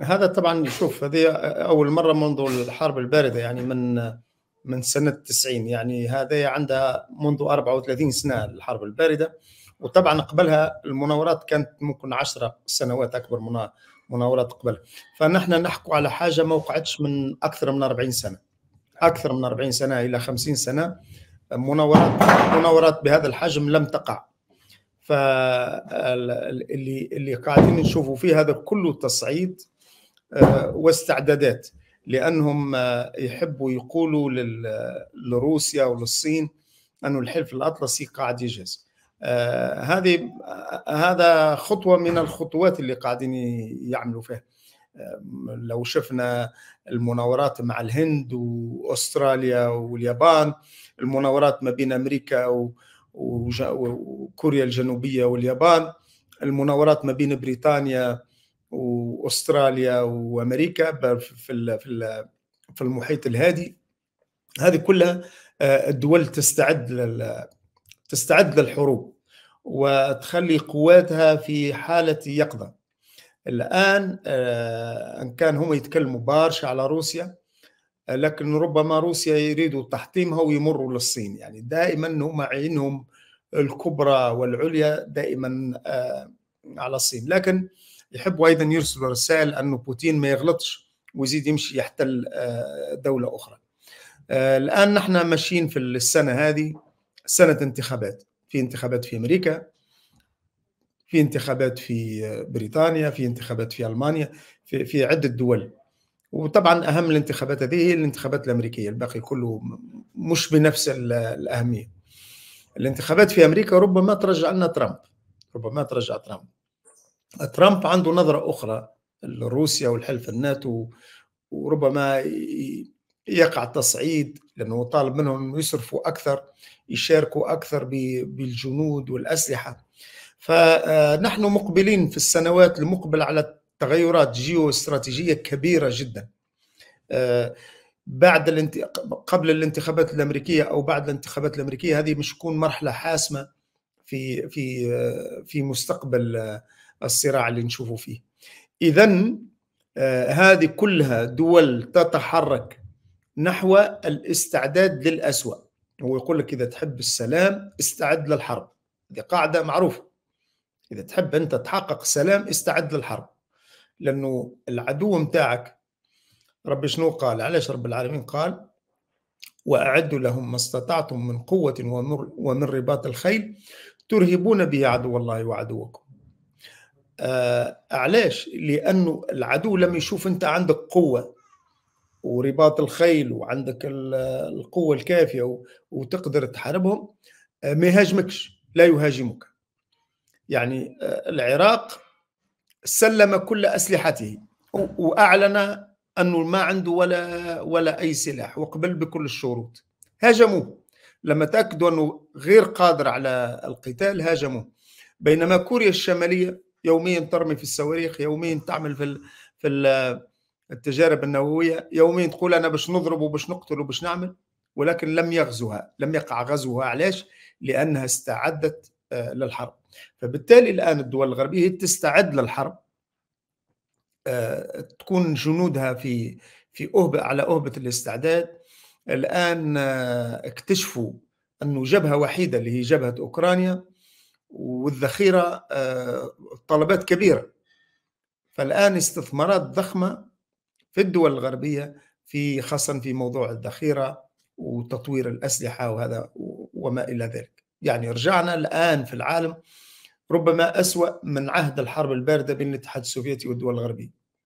هذا طبعا شوف هذه اول مره منذ الحرب البارده يعني من من سنه 90 يعني هذا عندها منذ 34 سنه الحرب البارده وطبعا قبلها المناورات كانت ممكن 10 سنوات اكبر مناورات قبل فنحن نحكو على حاجه ما وقعتش من اكثر من 40 سنه اكثر من 40 سنه الى 50 سنه مناورات مناورات بهذا الحجم لم تقع فاللي اللي قاعدين نشوفوا فيه هذا كله تصعيد آه، واستعدادات لانهم آه، يحبوا يقولوا لروسيا وللصين أن الحلف الأطلسي قاعد يجهز آه، هذه هذا خطوة من الخطوات اللي قاعدين يعملوا فيها لو شفنا المناورات مع الهند وأستراليا واليابان المناورات ما بين أمريكا وكوريا الجنوبية واليابان المناورات ما بين بريطانيا واستراليا وامريكا في في في المحيط الهادي هذه كلها آه، الدول تستعد لل تستعد للحروب وتخلي قواتها في حالة يقظة الآن آه، إن كان هم يتكلموا بارش على روسيا آه، لكن ربما روسيا يريدوا تحطيمها ويمروا للصين يعني دائما هم عينهم الكبرى والعليا دائما على الصين لكن يحبوا أيضا يرسلوا رسائل أنه بوتين ما يغلطش ويزيد يمشي يحتل آه، دولة أخرى آه، الآن نحن ماشيين في السنة هذه سنة انتخابات في انتخابات في أمريكا في انتخابات في بريطانيا في انتخابات في ألمانيا في, في عدة دول وطبعا أهم الانتخابات هذه هي الانتخابات الأمريكية الباقي كله مش بنفس الأهمية الانتخابات في أمريكا ربما ترجع لنا ترامب ربما ترجع ترامب ترامب عنده نظرة أخرى لروسيا والحلف الناتو وربما يقع تصعيد لأنه طالب منهم أن يصرفوا أكثر يشاركوا أكثر بالجنود والأسلحة فنحن مقبلين في السنوات المقبلة على تغيرات جيوستراتيجية كبيرة جدا بعد الانت... قبل الانتخابات الامريكيه او بعد الانتخابات الامريكيه هذه مش تكون مرحله حاسمه في في في مستقبل الصراع اللي نشوفه فيه إذا آه، هذه كلها دول تتحرك نحو الاستعداد للأسوأ هو يقول لك إذا تحب السلام استعد للحرب هذه قاعدة معروفة إذا تحب أنت تحقق السلام استعد للحرب لأنه العدو متاعك رب شنو قال علاش رب العالمين قال وأعدوا لهم ما استطعتم من قوة ومن رباط الخيل ترهبون به عدو الله وعدوكم آه، علاش لانه العدو لما يشوف انت عندك قوه ورباط الخيل وعندك القوه الكافيه وتقدر تحاربهم آه، ما يهاجمكش لا يهاجمك يعني آه، العراق سلم كل اسلحته واعلن انه ما عنده ولا ولا اي سلاح وقبل بكل الشروط هاجموه لما تاكدوا انه غير قادر على القتال هاجموه بينما كوريا الشماليه يوميا ترمي في الصواريخ يوميا تعمل في في التجارب النوويه يوميا تقول انا باش نضرب وباش نقتل وباش نعمل ولكن لم يغزوها لم يقع غزوها علاش لانها استعدت آه، للحرب فبالتالي الان الدول الغربيه تستعد للحرب آه، تكون جنودها في في أهبة على أهبة الاستعداد الآن آه، اكتشفوا أنه جبهة وحيدة اللي هي جبهة أوكرانيا والذخيره آه، طلبات كبيره فالان استثمارات ضخمه في الدول الغربيه في خاصه في موضوع الذخيره وتطوير الاسلحه وهذا وما الى ذلك يعني رجعنا الان في العالم ربما اسوا من عهد الحرب البارده بين الاتحاد السوفيتي والدول الغربيه